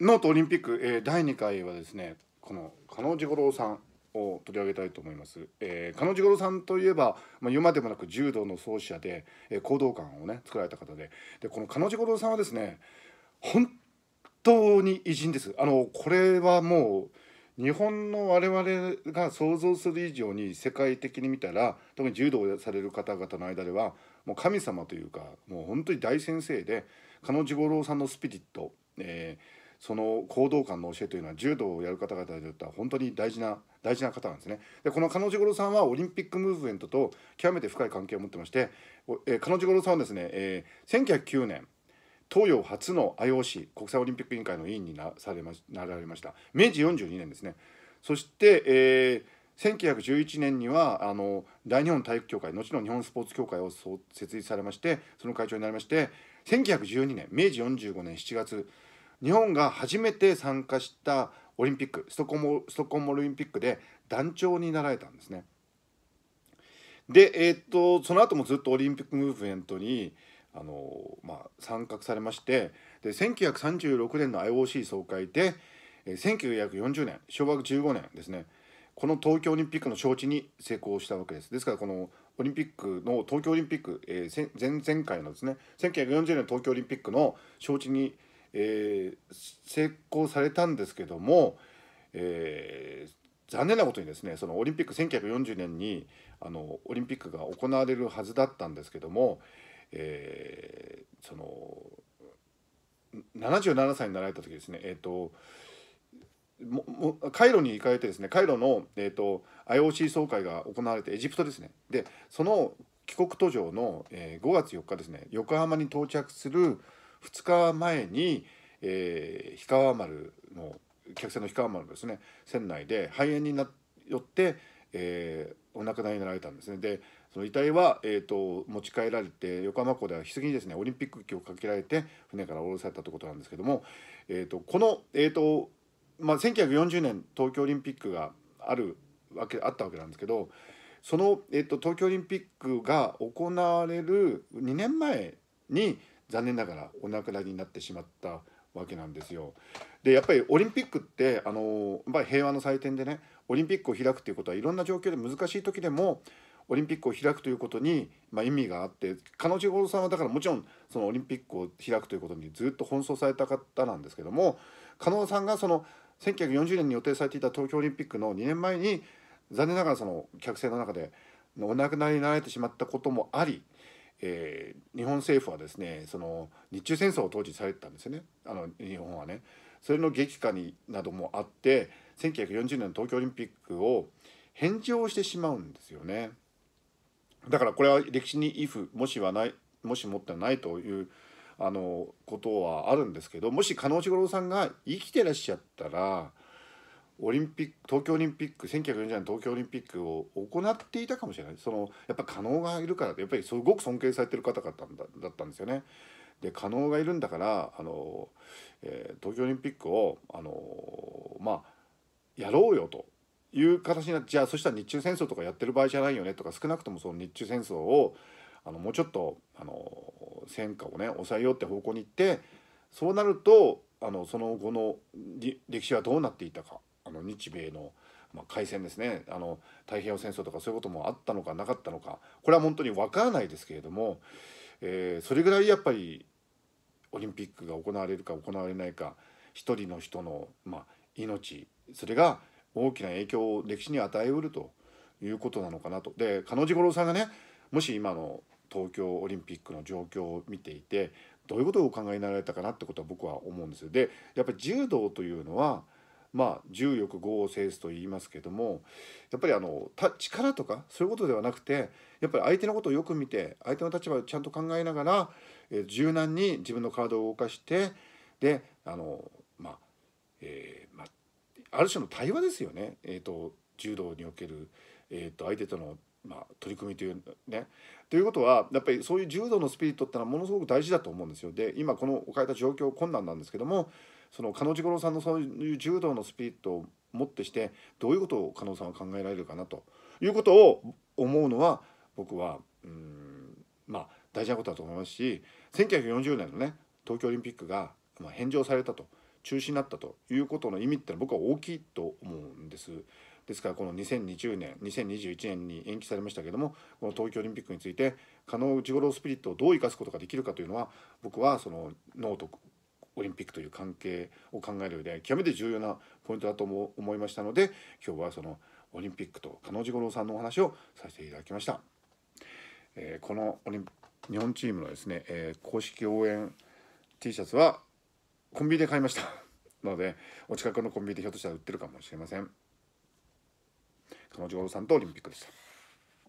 ノートオリンピック、えー、第2回はですねこの加納治五郎さんを取り上げたいと思います、えー、加納治五郎さんといえば、まあ、言うまでもなく柔道の創始者で、えー、行動観をね作られた方ででこの加納治五郎さんはですね本当に偉人ですあのこれはもう日本の我々が想像する以上に世界的に見たら特に柔道をされる方々の間ではもう神様というかもう本当に大先生で加納治五郎さんのスピリット、えー、その行動観の教えというのは柔道をやる方々にとっては本当に大事な大事な方なんですねでこの彼女五郎さんはオリンピックムーブメントと極めて深い関係を持ってまして、えー、彼女五郎さんはですね、えー、1909年東洋初の IOC 国際オリンピック委員会の委員になされまなられました明治42年ですねそして、えー、1911年にはあの大日本体育協会後の日本スポーツ協会を設立されましてその会長になりまして1912年明治45年7月日本が初めて参加したオリンピックストコモストコモオリンピックで団長になられたんですね。で、えー、っとその後もずっとオリンピックムーブメントにあの、まあ、参画されましてで1936年の IOC 総会で、1940年昭和15年ですねこの東京オリンピックの招致に成功したわけです。ですからこのオリンピックの東京オリンピック、えー、前々回のですね1940年の東京オリンピックの招致にえー、成功されたんですけども、えー、残念なことにですねそのオリンピック1940年にあのオリンピックが行われるはずだったんですけども、えー、その77歳になられた時ですねえっ、ー、とももカイロに行かれてですねカイロの、えーと、と IOC 総会が行われてエジプトですねでその帰国途上の、えー、5月4日ですね横浜に到着する2日前に、えー、氷川丸の客船の氷川丸ですね船内で肺炎になよって、えー、お亡くなりになられたんですね。でその遺体は、えーと、持ち帰られて横浜港では棺にですねオリンピック旗をかけられて船から降ろされたということなんですけども、えーと、この、えーとまあ、1940年東京オリンピックがあるわけあったわけなんですけどその、えーと、と東京オリンピックが行われる2年前に残念ながらお亡くなりになってしまったわけなんですよ。でやっぱりオリンピックってあの、まあ、平和の祭典でねオリンピックを開くということはいろんな状況で難しい時でもオリンピックを開くということに、まあ、意味があって彼女五郎さんはだからもちろんそのオリンピックを開くということにずっと奔走された方なんですけども加納さんがその1940年に予定されていた東京オリンピックの2年前に残念ながらその客船の中でお亡くなりになられてしまったこともありえー、日本政府はですねその日中戦争を当時されてたんですよねあの日本はね。それの激化になどもあって1940年の東京オリンピックを返上してしまうんですよね。だからこれは歴史に「if」もしはないもし持ってないというあのことはあるんですけどもし加納千五郎さんが生きてらっしゃったらオリンピック東京オリンピック1940年東京オリンピックを行っていたかもしれないそのやっぱ加納がいるからやっぱりすごく尊敬されてる方だだったんですよね。で加納がいるんだからあの、えー、東京オリンピックをあのまあやろうよという形になってじゃあそしたら日中戦争とかやってる場合じゃないよねとか少なくともその日中戦争をあのもうちょっとあの戦果をね抑えようって方向に行ってそうなるとあのその後の歴史はどうなっていたかあの日米の、まあ、開戦ですねあの太平洋戦争とかそういうこともあったのかなかったのかこれは本当に分からないですけれども、えー、それぐらいやっぱりオリンピックが行われるか行われないか一人の人の、まあ、命それが大きな影響を歴史に与えうるということなのかなと。で彼女五郎さんがねもし今の東京オリンピックの状況を見ていてどういうことをお考えになられたかなってことは僕は思うんですよ。でやっぱり柔道というのはまあ、重力合を制すと言いますけどもやっぱりあの力とかそういうことではなくてやっぱり相手のことをよく見て相手の立場をちゃんと考えながら、え柔軟に自分の体を動かしてであの、まあえー、まあ、ある種の対話ですよね、えーと、柔道における、えーと相手とのまあ、取り組みというね。ということはやっぱりそういう柔道のスピリットってのはものすごく大事だと思うんですよ。で今この置かれた状況困難なんですけどもその加野次五郎さんのそういう柔道のスピリットをもってしてどういうことを加野さんは考えられるかなということを思うのは僕はうんまあ大事なことだと思いますし1940年のね東京オリンピックが返上されたと中止になったということの意味ってのは僕は大きいと思うんです。ですからこの2020年2021年に延期されましたけどもこの東京オリンピックについて加納内五郎スピリットをどう生かすことができるかというのは僕はそのノートオリンピックという関係を考える上で極めて重要なポイントだとも思いましたので今日はそのオリンピックと加納治五郎さんのお話をさせていただきました。えー、この日本チームのですね、えー、公式応援 T シャツはコンビニで買いました のでお近くのコンビニでひょっとしたら売ってるかもしれません。加納治五郎さんとオリンピックでした。